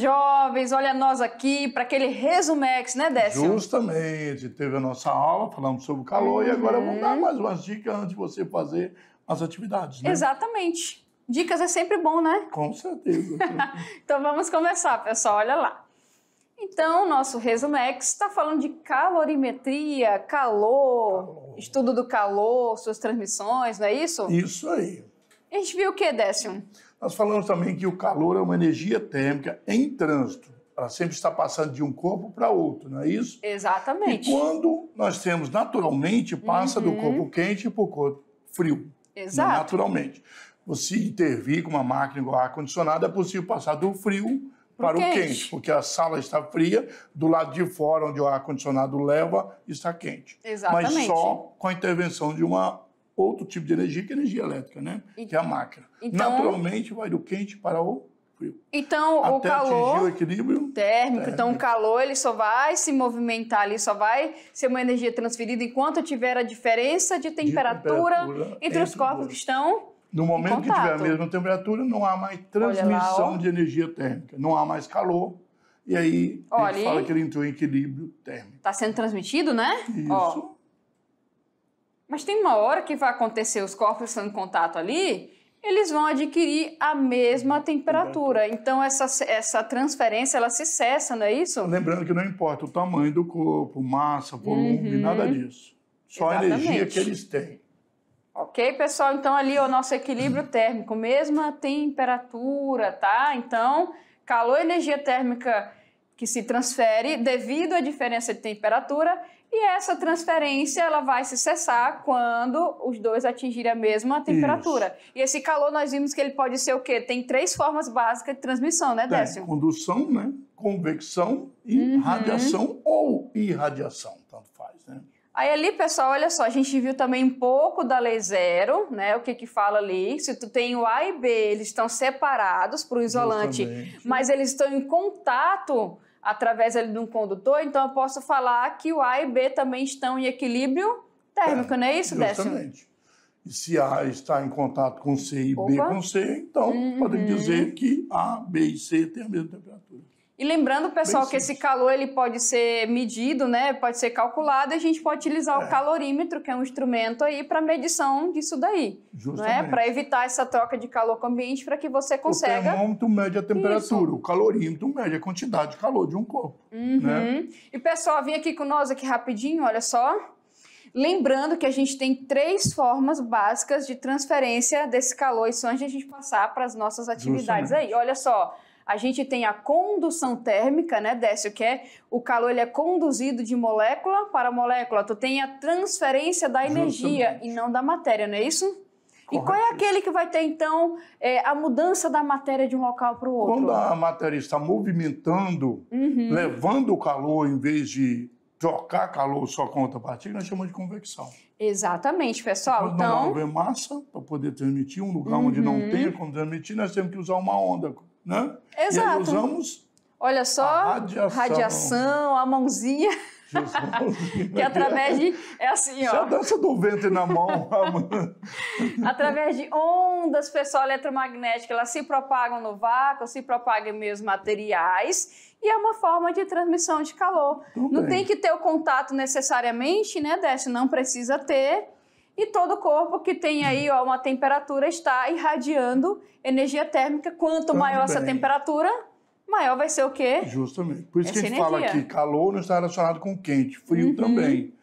jovens, olha nós aqui, para aquele Resumex, né, Décio? Justamente. Teve a nossa aula, falamos sobre o calor uhum. e agora vamos dar uhum. mais umas dicas antes de você fazer as atividades, né? Exatamente. Dicas é sempre bom, né? Com certeza. então vamos começar, pessoal, olha lá. Então, nosso Resumex está falando de calorimetria, calor, calor, estudo do calor, suas transmissões, não é isso? Isso aí. A gente viu o que, Décio? Nós falamos também que o calor é uma energia térmica em trânsito. Ela sempre está passando de um corpo para outro, não é isso? Exatamente. E quando nós temos naturalmente, passa uhum. do corpo quente para o corpo frio. É Exato. Naturalmente. Você intervir com uma máquina igual ar-condicionado, é possível passar do frio para quente. o quente, porque a sala está fria, do lado de fora, onde o ar-condicionado leva, está quente. Exatamente. Mas só com a intervenção de uma outro tipo de energia, que é energia elétrica, né? que é a máquina. Então, Naturalmente, vai do quente para o frio. Então, Até o calor... o equilíbrio... Térmico. térmico. Então, o calor, ele só vai se movimentar ali, só vai ser uma energia transferida enquanto tiver a diferença de temperatura, de temperatura entre, entre, os corpos que estão... No momento que tiver a mesma temperatura, não há mais transmissão lá, de energia térmica. Não há mais calor, e aí Olha, gente fala que ele entrou em equilíbrio térmico. Está sendo transmitido, né? Isso. Ó, mas tem uma hora que vai acontecer, os corpos estão em contato ali, eles vão adquirir a mesma temperatura. Então, essa, essa transferência, ela se cessa, não é isso? Lembrando que não importa o tamanho do corpo, massa, volume, uhum. nada disso. Só Exatamente. a energia que eles têm. Ok, pessoal? Então, ali o nosso equilíbrio térmico, mesma temperatura, tá? Então, calor e energia térmica que se transfere devido à diferença de temperatura e essa transferência ela vai se cessar quando os dois atingirem a mesma temperatura. Isso. E esse calor nós vimos que ele pode ser o quê? Tem três formas básicas de transmissão, né, é, Décio? Condução, né? Convecção e uhum. radiação ou irradiação, tanto faz, né? Aí ali, pessoal, olha só, a gente viu também um pouco da lei zero, né? O que que fala ali? Se tu tem o A e B, eles estão separados para o isolante, Justamente. mas eles estão em contato através ali de um condutor, então eu posso falar que o A e B também estão em equilíbrio térmico, é, não é isso, Décio? Exatamente. E se A está em contato com C e Opa. B com C, então uhum. podem dizer que A, B e C têm a mesma temperatura. E lembrando, pessoal, que esse calor ele pode ser medido, né? Pode ser calculado. E a gente pode utilizar é. o calorímetro, que é um instrumento aí para medição disso daí, é? Justamente. né? Para evitar essa troca de calor com o ambiente, para que você consiga. O termômetro mede a temperatura, Isso. o calorímetro mede a quantidade de calor de um corpo. Uhum. Né? E pessoal, vem aqui com nós aqui rapidinho, olha só. Lembrando que a gente tem três formas básicas de transferência desse calor. Isso antes de a gente passar para as nossas atividades Justamente. aí. Olha só a gente tem a condução térmica, né, Décio, que é o calor ele é conduzido de molécula para molécula. Tu tem a transferência da energia Justamente. e não da matéria, não é isso? E qual é aquele que vai ter, então, é, a mudança da matéria de um local para o outro? Quando a matéria está movimentando, uhum. levando o calor, em vez de trocar calor só com outra partícula, gente chama de convecção. Exatamente, pessoal. então então... não houver massa, para poder transmitir, um lugar uhum. onde não uhum. tem como transmitir, nós temos que usar uma onda, né? Exato. E aí usamos Olha só, a radiação. radiação, a mãozinha. que através de. É assim, ó. Só dança do ventre na mão. através de ondas, pessoal, eletromagnéticas elas se propagam no vácuo, se propagam em meus materiais e é uma forma de transmissão de calor. Não tem que ter o contato necessariamente, né, Décio? Não precisa ter. E todo corpo que tem aí ó, uma temperatura está irradiando energia térmica. Quanto maior essa temperatura, maior vai ser o quê? Justamente. Por isso essa que a gente energia. fala que calor não está relacionado com quente, frio uhum. também.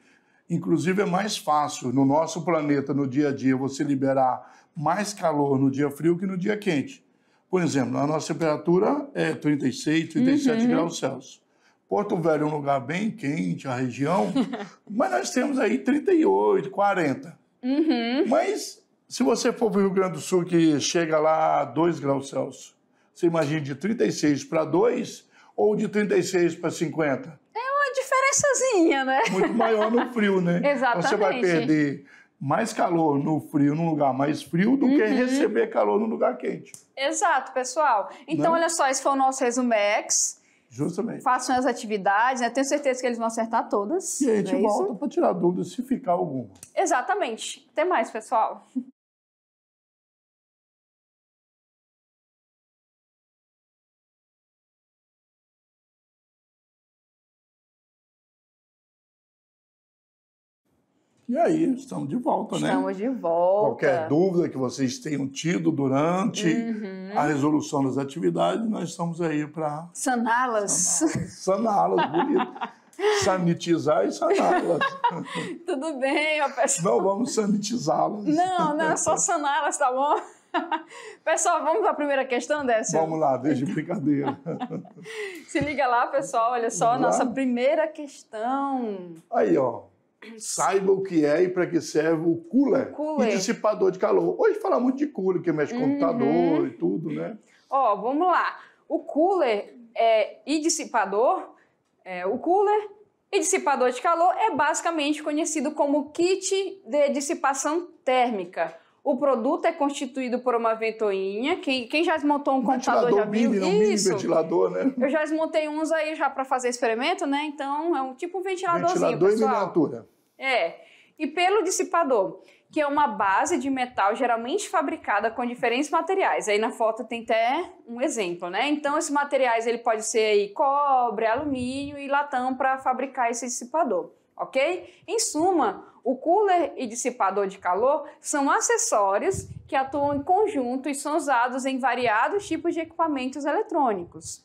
Inclusive, é mais fácil no nosso planeta, no dia a dia, você liberar mais calor no dia frio que no dia quente. Por exemplo, a nossa temperatura é 36, 37 uhum. graus Celsius. Porto Velho é um lugar bem quente, a região, mas nós temos aí 38, 40. Uhum. Mas se você for para o Rio Grande do Sul, que chega lá a 2 graus Celsius, você imagina de 36 para 2 ou de 36 para 50? É uma diferençazinha, né? Muito maior no frio, né? Exatamente. Então você vai perder mais calor no frio num lugar mais frio do uhum. que receber calor num lugar quente. Exato, pessoal. Então, Não? Né? olha só, esse foi o nosso resumex. Justamente. Façam as atividades, né? Tenho certeza que eles vão acertar todas. E a gente é volta para tirar dúvidas se ficar alguma. Exatamente. Até mais, pessoal. E aí, estamos de volta, estamos né? Estamos de volta. Qualquer dúvida que vocês tenham tido durante uhum. a resolução das atividades, nós estamos aí para. Saná-las. Saná-las, bonito. sanitizar e saná-las. Tudo bem, eu peço. Não vamos sanitizá-las. Não, não, é só saná-las, tá bom? Pessoal, vamos para a primeira questão, dessa. Vamos lá, desde brincadeira. Se liga lá, pessoal, olha só, a nossa primeira questão. Aí, ó, saiba o que é e para que serve o cooler, cooler. e dissipador de calor. Hoje fala muito de cooler, que mexe uhum. computador e tudo, né? Ó, oh, vamos lá. O cooler é, e dissipador, é, o cooler e dissipador de calor é basicamente conhecido como kit de dissipação térmica o produto é constituído por uma ventoinha. Quem, quem já desmontou um, computador já viu mini, né? um isso. Um ventilador, né? Eu já desmontei uns aí já para fazer experimento, né? Então é um tipo um ventiladorzinho, ventilador pessoal. Ventilador miniatura. É. E pelo dissipador, que é uma base de metal geralmente fabricada com diferentes materiais. Aí na foto tem até um exemplo, né? Então esses materiais ele pode ser aí cobre, alumínio e latão para fabricar esse dissipador ok? Em suma, o cooler e dissipador de calor são acessórios que atuam em conjunto e são usados em variados tipos de equipamentos eletrônicos.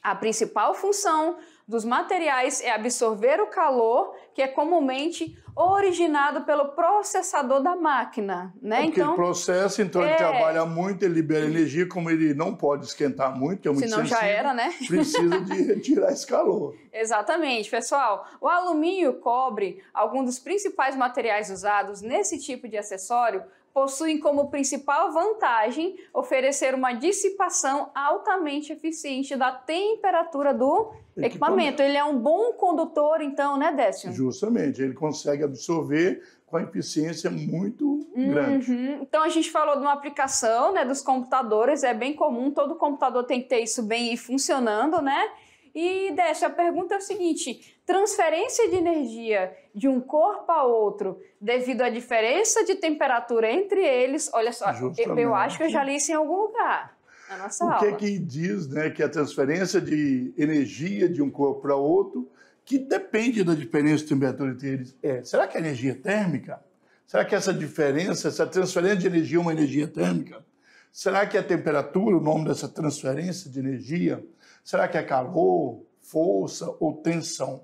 A principal função dos materiais é absorver o calor, que é comumente originado pelo processador da máquina, né? É porque então, então ele processa, então é... ele trabalha muito, ele libera energia, como ele não pode esquentar muito, que é muito Senão sensível, já era, né? precisa de retirar esse calor. Exatamente, pessoal. O alumínio e o cobre, alguns dos principais materiais usados nesse tipo de acessório, possuem como principal vantagem oferecer uma dissipação altamente eficiente da temperatura do equipamento. equipamento. Ele é um bom condutor, então, né, Décio? Justamente, ele consegue absorver com a eficiência muito uhum. grande. Então a gente falou de uma aplicação, né, dos computadores, é bem comum, todo computador tem que ter isso bem funcionando, né? E dessa a pergunta é o seguinte: transferência de energia de um corpo a outro devido à diferença de temperatura entre eles, olha só, Justamente. eu acho que eu já li isso em algum lugar. Na nossa o aula. que é que diz né, que a transferência de energia de um corpo para outro, que depende da diferença de temperatura entre eles, é. Será que é energia térmica? Será que essa diferença, essa transferência de energia é uma energia térmica? Será que a temperatura, o nome dessa transferência de energia, Será que é calor, força ou tensão?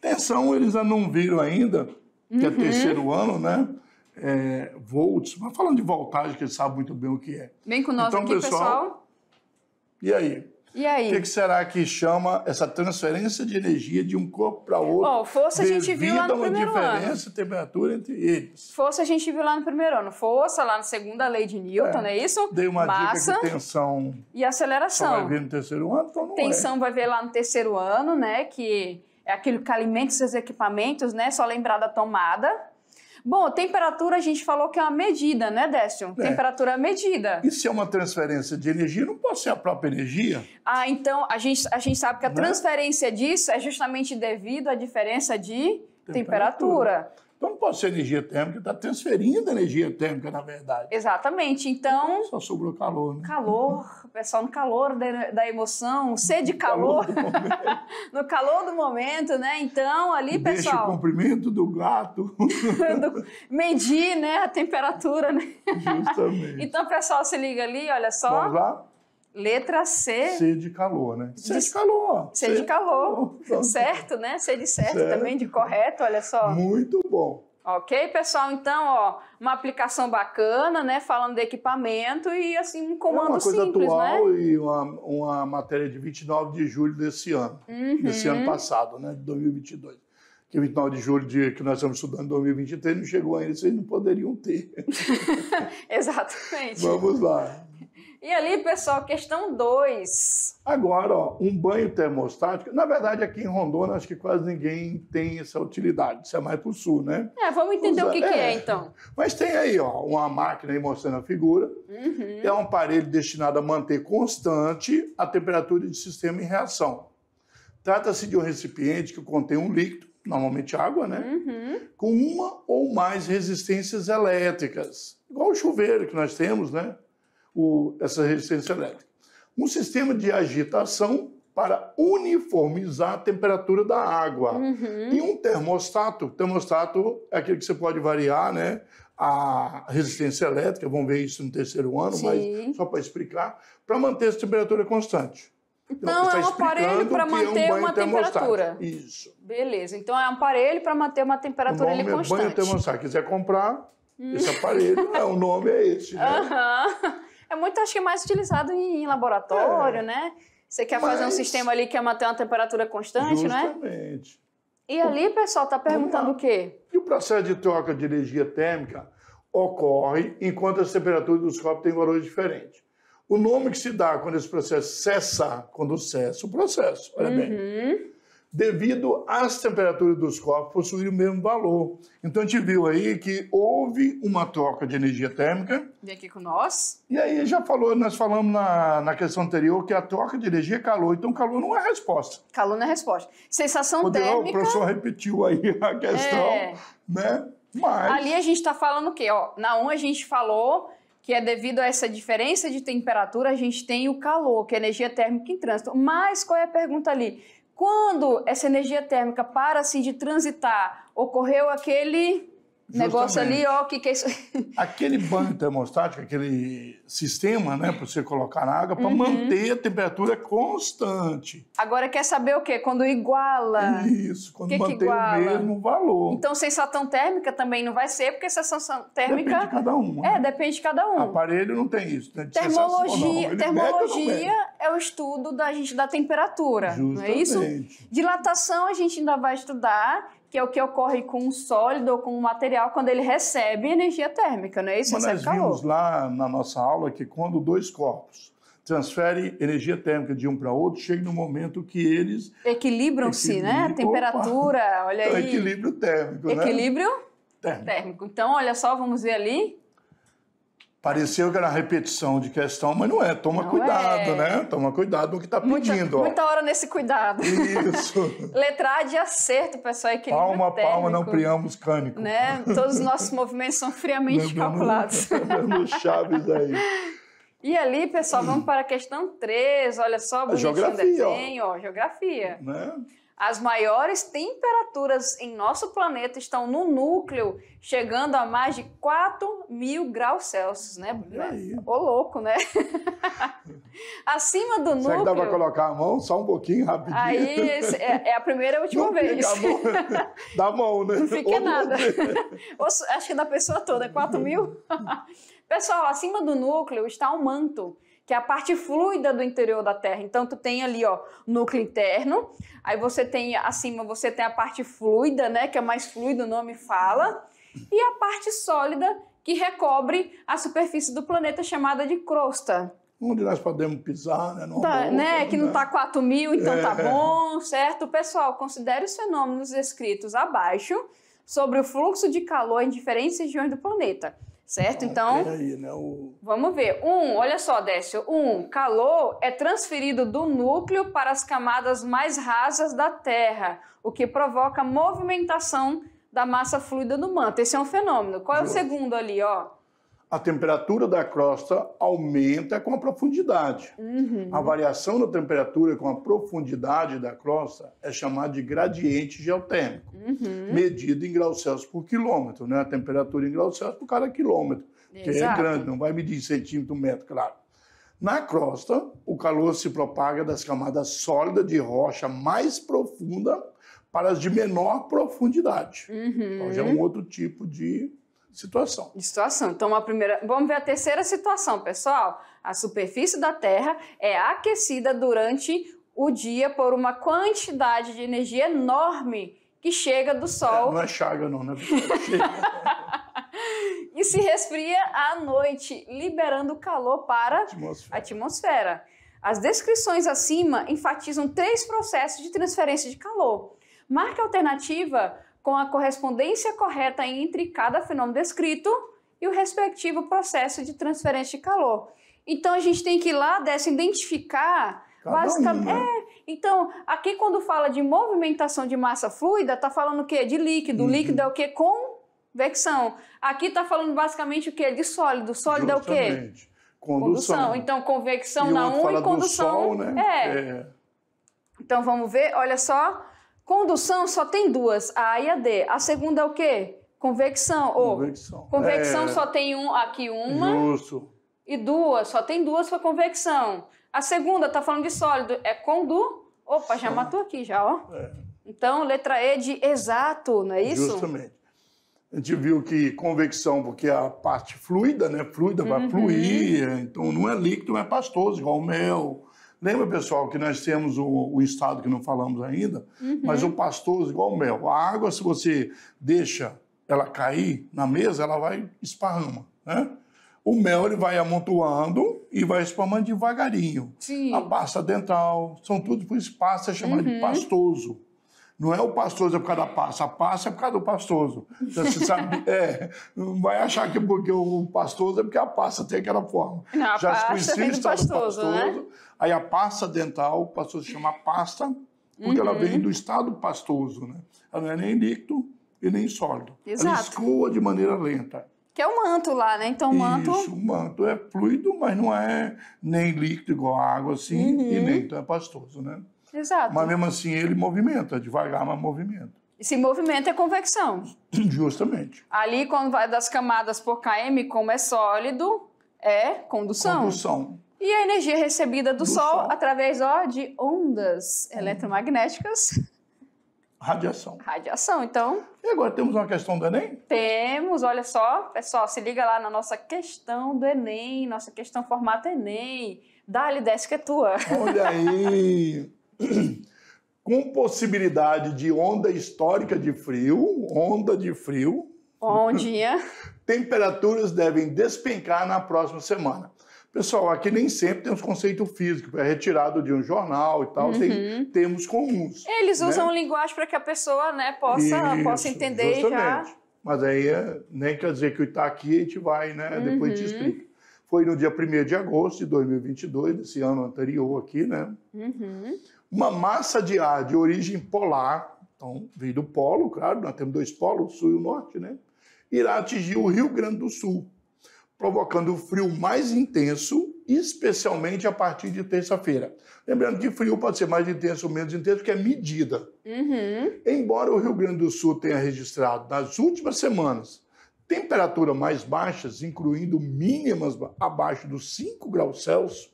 Tensão eles ainda não viram ainda, que é uhum. terceiro ano, né? É, volts, mas falando de voltagem, que eles sabem muito bem o que é. Bem com nós então, aqui, pessoal. pessoal. E aí? E aí? O que, que, será que chama essa transferência de energia de um corpo para outro? Bom, força a gente viu lá no primeiro ano. diferença, temperatura entre eles. Força a gente viu lá no primeiro ano. Força lá na segunda lei de Newton, é, não é isso? Dei uma Massa, dica que tensão... E aceleração. vai vir no terceiro ano, então não é. Tensão é. vai ver lá no terceiro ano, né? Que é aquilo que alimenta seus equipamentos, né? Só lembrar da tomada. Bom, temperatura a gente falou que é uma medida, né, Décio? É. Temperatura é medida. E se é uma transferência de energia, não pode ser a própria energia? Ah, então a gente, a gente sabe que a não né? transferência é? disso é justamente devido à diferença de temperatura. temperatura. Então não pode ser energia térmica, está transferindo energia térmica, na verdade. Exatamente. Então. Só sobrou calor, né? Calor, pessoal, é no calor da, da emoção, sede de calor. calor no calor do momento, né? Então, ali, Deixa pessoal. Deixa o comprimento do gato. do, medir, né? A temperatura, né? Justamente. Então, pessoal, se liga ali, olha só. Vamos lá? Letra C. C de calor, né? C é de, de calor. C, C de é calor. Bom. Certo, né? C de certo, certo, também, de correto, olha só. Muito bom. Ok, pessoal? Então, ó, uma aplicação bacana, né? Falando de equipamento e assim, um comando é uma coisa né? atual né? e uma, uma matéria de 29 de julho desse ano, uhum. desse ano passado, né? De 2022 que 29 de julho de, que nós estamos estudando em 2023 não chegou ainda, vocês não poderiam ter. Exatamente. Vamos lá. E ali, pessoal, questão 2. Agora, ó, um banho termostático. Na verdade, aqui em Rondônia, acho que quase ninguém tem essa utilidade. Isso é mais para o sul, né? É, vamos entender Usa... o que é, é, é, então. Mas tem aí, ó, uma máquina aí mostrando a figura. Uhum. É um aparelho destinado a manter constante a temperatura de sistema em reação. Trata-se de um recipiente que contém um líquido, normalmente água, né? Uhum. Com uma ou mais resistências elétricas. Igual o chuveiro que nós temos, né? o, essa resistência elétrica. Um sistema de agitação para uniformizar a temperatura da água. Uhum. E um termostato, termostato é aquele que você pode variar, né? A resistência elétrica, vamos ver isso no terceiro ano, Sim. mas só para explicar, para manter essa temperatura constante. Então, então tá é um aparelho para manter é um uma temperatura. Isso. Beleza. Então, é um aparelho para manter uma temperatura constante. É banho termostato. quiser comprar, hum. esse aparelho, é, o nome é esse. Né? É muito, acho que mais utilizado em laboratório, é. né? Você quer Mas... fazer um sistema ali que é manter uma temperatura constante, né? Justamente. não é? E ali, pessoal, está perguntando o quê? E o processo de troca de energia térmica ocorre enquanto as temperaturas dos corpos têm valores diferentes. O nome que se dá quando esse processo cessa, quando cessa o processo, olha uhum. bem devido às temperaturas dos corpos possuir o mesmo valor. Então a gente viu aí que houve uma troca de energia térmica. Vem aqui com nós. E aí já falou, nós falamos na, na questão anterior que a troca de energia é calor, então calor não é resposta. Calor não é resposta. Sensação Poder, térmica. O professor repetiu aí a questão, é... né? Mas... Ali a gente está falando o quê? Ó, na 1 a gente falou que é devido a essa diferença de temperatura, a gente tem o calor, que é energia térmica em trânsito. Mas qual é a pergunta ali? Quando essa energia térmica para assim de transitar, ocorreu aquele negócio ali, ó, o que, que é isso? Aquele banho termostático, aquele sistema, né, para você colocar na água, para uhum. manter a temperatura constante. Agora quer saber o quê? Quando iguala. Isso, quando que mantém que o mesmo valor. Então, sensação térmica também não vai ser, porque sensação térmica. Depende de cada um. É, né? É, depende de cada um. Aparelho não tem isso. Né? Termologia, termologia é o estudo da gente da temperatura, Justamente. não é isso? Dilatação a gente ainda vai estudar que é o que ocorre com um sólido ou com um material quando ele recebe energia térmica, não é isso? Mas nós calor. vimos lá na nossa aula que quando dois corpos transferem energia térmica de um para outro, chega no momento que eles... Equilibram-se, né? temperatura, olha então, aí. Então, equilíbrio térmico, Equilíbrio né? Equilíbrio térmico. Então, olha só, vamos ver ali Pareceu que era repetição de questão, mas não é. Toma não cuidado, é. né? Toma cuidado o que está pedindo. Muita, ó. muita hora nesse cuidado. Isso. Letrar de acerto, pessoal. Equilíbrio palma, térmico, palma, não priamos cânico. Né? Todos os nossos movimentos são friamente calculados. No Chaves aí. E ali, pessoal, vamos para a questão 3. Olha só, é bonitinho geografia, desenho. Ó. Ó, geografia. Né? As maiores temperaturas em nosso planeta estão no núcleo, chegando a mais de 4 mil graus Celsius, né? Ô louco, né? Acima do Será núcleo. Será que dá para colocar a mão só um pouquinho rapidinho? Aí é, é a primeira e última Não vez. Fica a mão, dá mão, né? Não fica Ou nada. acho que é da pessoa toda, 4 é mil. Pessoal, acima do núcleo está o um manto que é a parte fluida do interior da Terra. Então tu tem ali, ó, núcleo interno. Aí você tem acima, você tem a parte fluida, né, que é mais fluido o nome fala, e a parte sólida que recobre a superfície do planeta chamada de crosta onde nós podemos pisar, né? tá, né? Que não está né? 4 mil, então tá é. tá bom, certo? Pessoal, considere os fenômenos descritos abaixo sobre o fluxo de calor em diferentes regiões do planeta. Certo? Então. então né? O... Vamos ver. Um, olha só, Décio. Um, calor é transferido do núcleo para as camadas mais rasas da Terra, o que provoca movimentação da massa fluida do manto. Esse é um fenômeno. Qual é o segundo ali, ó? a temperatura da crosta aumenta com a profundidade. Uhum. A variação da temperatura com a profundidade da crosta é chamada de gradiente geotérmico, uhum. medido em graus Celsius por quilômetro, né? A temperatura em graus Celsius por cada quilômetro, Exato. que é grande, não vai medir em centímetro, metro, claro. Na crosta, o calor se propaga das camadas sólidas de rocha mais profunda para as de menor profundidade. Uhum. Então já é um outro tipo de situação. Situação. Então, a primeira. Vamos ver a terceira situação, pessoal. A superfície da Terra é aquecida durante o dia por uma quantidade de energia enorme que chega do Sol. É, não é chaga, não, né? e se resfria à noite, liberando calor para a atmosfera. As descrições acima enfatizam três processos de transferência de calor. Marca alternativa com a correspondência correta entre cada fenômeno descrito e o respectivo processo de transferência de calor. Então a gente tem que ir lá dessa identificar né? basicamente. é, então, aqui quando fala de movimentação de massa fluida, tá falando o quê? De líquido. Uhum. Líquido é o quê? Convecção. Aqui tá falando basicamente o quê? De sólido. Sólido Justamente. é o quê? Condução. condução. Então, convecção e na 1 um, e condução. Sol, né? é. é. Então vamos ver, olha só. Condução só tem duas, a A e a D. A segunda é o quê? Convecção. convecção. Convecção é... só tem um, aqui uma. Justo. E duas, só tem duas foi convecção. A segunda tá falando de sólido, é condu. Opa, já matou aqui já, ó. É. Então, letra E de exato, não é isso? Justamente. A gente viu que convecção, porque é a parte fluida, né? Fluida vai uhum. fluir, então não é líquido, não é pastoso, igual o mel, Lembra, pessoal, que nós temos o, o estado que não falamos ainda, uhum. mas o pastoso igual o mel. A água, se você deixa ela cair na mesa, ela vai esparrama, né? O mel ele vai amontoando e vai espalhando devagarinho. Sim. A pasta dental, são tudo por espaço, é chamado uhum. de pastoso. Não é o pastoso é por causa da passa, a passa é por causa do pastoso. Então, você sabe, é, não vai achar que porque o pastoso é porque a passa tem aquela forma. Não, a Já se vem é do pastoso, do pastoso né? Aí a pasta dental, o pastoso chama pasta, porque uhum. ela vem uhum. do estado pastoso, né? Ela não é nem líquido e nem sólido. Exato. Ela escoa de maneira lenta. Que é o manto lá, né? Então, o manto. Isso, o manto é fluido, mas não é nem líquido igual a água assim, uhum. e nem então é pastoso, né? Exato. Mas mesmo assim ele movimenta, é devagar, mas movimenta. Esse movimento é convecção. Justamente. Ali, quando vai das camadas por km, como é sólido, é condução. Condução. E a energia recebida do, do sol, sol, através ó, de ondas hum. eletromagnéticas. Radiação. Radiação, então. E agora temos uma questão do Enem? Temos, olha só. Pessoal, se liga lá na nossa questão do Enem, nossa questão formato Enem. Dá-lhe 10 que é tua. Olha aí! com possibilidade de onda histórica de frio, onda de frio. Bom dia. Temperaturas devem despencar na próxima semana. Pessoal, aqui nem sempre tem os conceitos físicos, é retirado de um jornal e tal, uhum. tem termos comuns. Eles né? usam linguagem para que a pessoa né, possa, Isso, possa entender justamente. já. Mas aí é, nem quer dizer que o tá aqui a gente vai, né? Uhum. Depois a gente explica. Foi no dia 1 de agosto de 2022, desse ano anterior aqui, né? Uhum. Uma massa de ar de origem polar, então veio do polo, claro, nós temos dois polos, o sul e o norte, né? Irá atingir o Rio Grande do Sul, provocando o frio mais intenso, especialmente a partir de terça-feira. Lembrando que frio pode ser mais intenso ou menos intenso, porque é medida. Uhum. Embora o Rio Grande do Sul tenha registrado nas últimas semanas temperaturas mais baixas, incluindo mínimas abaixo dos 5 graus Celsius,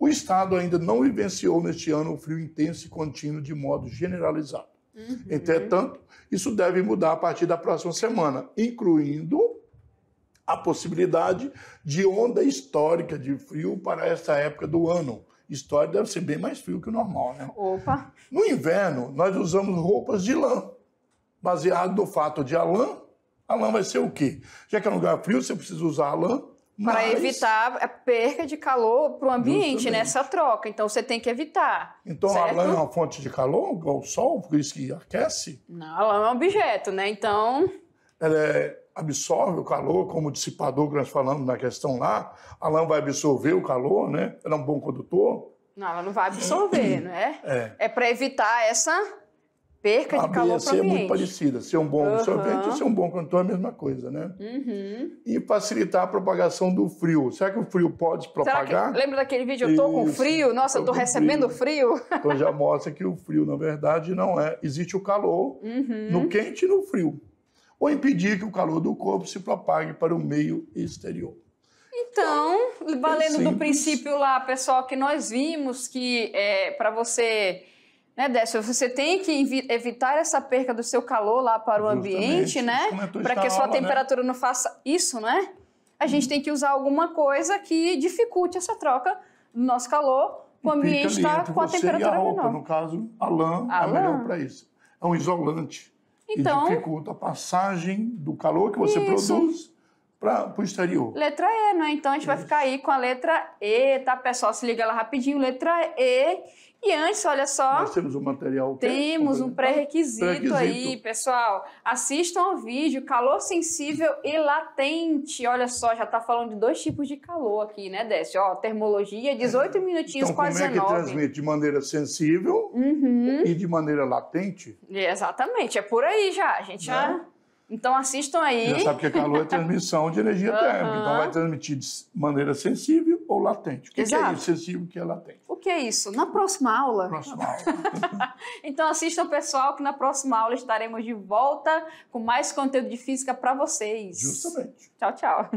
o Estado ainda não vivenciou neste ano o frio intenso e contínuo de modo generalizado. Uhum. Entretanto, isso deve mudar a partir da próxima semana, incluindo a possibilidade de onda histórica de frio para essa época do ano. História deve ser bem mais frio que o normal, né? Opa! No inverno, nós usamos roupas de lã. Baseado no fato de a lã, a lã vai ser o quê? Já que é um lugar frio, você precisa usar a lã, para evitar a perca de calor para o ambiente, nessa né? troca. Então você tem que evitar. Então certo? a lã é uma fonte de calor, igual o sol, por isso que aquece? Não, a lã é um objeto, né? Então. Ela é, absorve o calor, como o dissipador que nós falamos na questão lá. A lã vai absorver o calor, né? Ela é um bom condutor. Não, ela não vai absorver, não né? É, é para evitar essa perca de calor para o ambiente. é muito parecida. Ser um bom uhum. absorvente e ser um bom cantor é a mesma coisa, né? Uhum. E facilitar a propagação do frio. Será que o frio pode propagar? Que... lembra daquele vídeo, eu estou com frio? Nossa, eu estou recebendo frio. frio. Então já mostra que o frio, na verdade, não é. Existe o calor uhum. no quente e no frio. Ou impedir que o calor do corpo se propague para o meio exterior. Então, valendo é do princípio lá, pessoal, que nós vimos que é, para você né, Décio, você tem que evitar essa perca do seu calor lá para o Justamente. ambiente, né? Para que a sua aula, né? temperatura né? não faça isso, né? A gente tem que usar alguma coisa que dificulte essa troca do nosso calor com o ambiente está com a temperatura a roupa, menor. No caso, a lã a é lã. melhor para isso. É um isolante. Então, e dificulta a passagem do calor que você isso. produz para o exterior. Letra E, não né? Então a gente isso. vai ficar aí com a letra E, tá, pessoal? Se liga lá rapidinho. Letra E e antes, olha só. Nós temos um material. Temos um pré-requisito aí, pessoal. Assistam ao vídeo Calor Sensível e Latente. Olha só, já está falando de dois tipos de calor aqui, né, Décio? Ó, termologia, 18 é. minutinhos, então, quase 19. Como é que transmite? De maneira sensível uhum. e de maneira latente? Exatamente, é por aí já. A gente Não. já né? Então assistam aí. Já sabe que calor é transmissão de energia térmica. Então vai transmitir de maneira sensível ou latente. O que, que é isso? Sensível que é latente. O que é isso? Na próxima aula. Próxima aula. então assistam, pessoal, que na próxima aula estaremos de volta com mais conteúdo de física para vocês. Justamente. Tchau, tchau.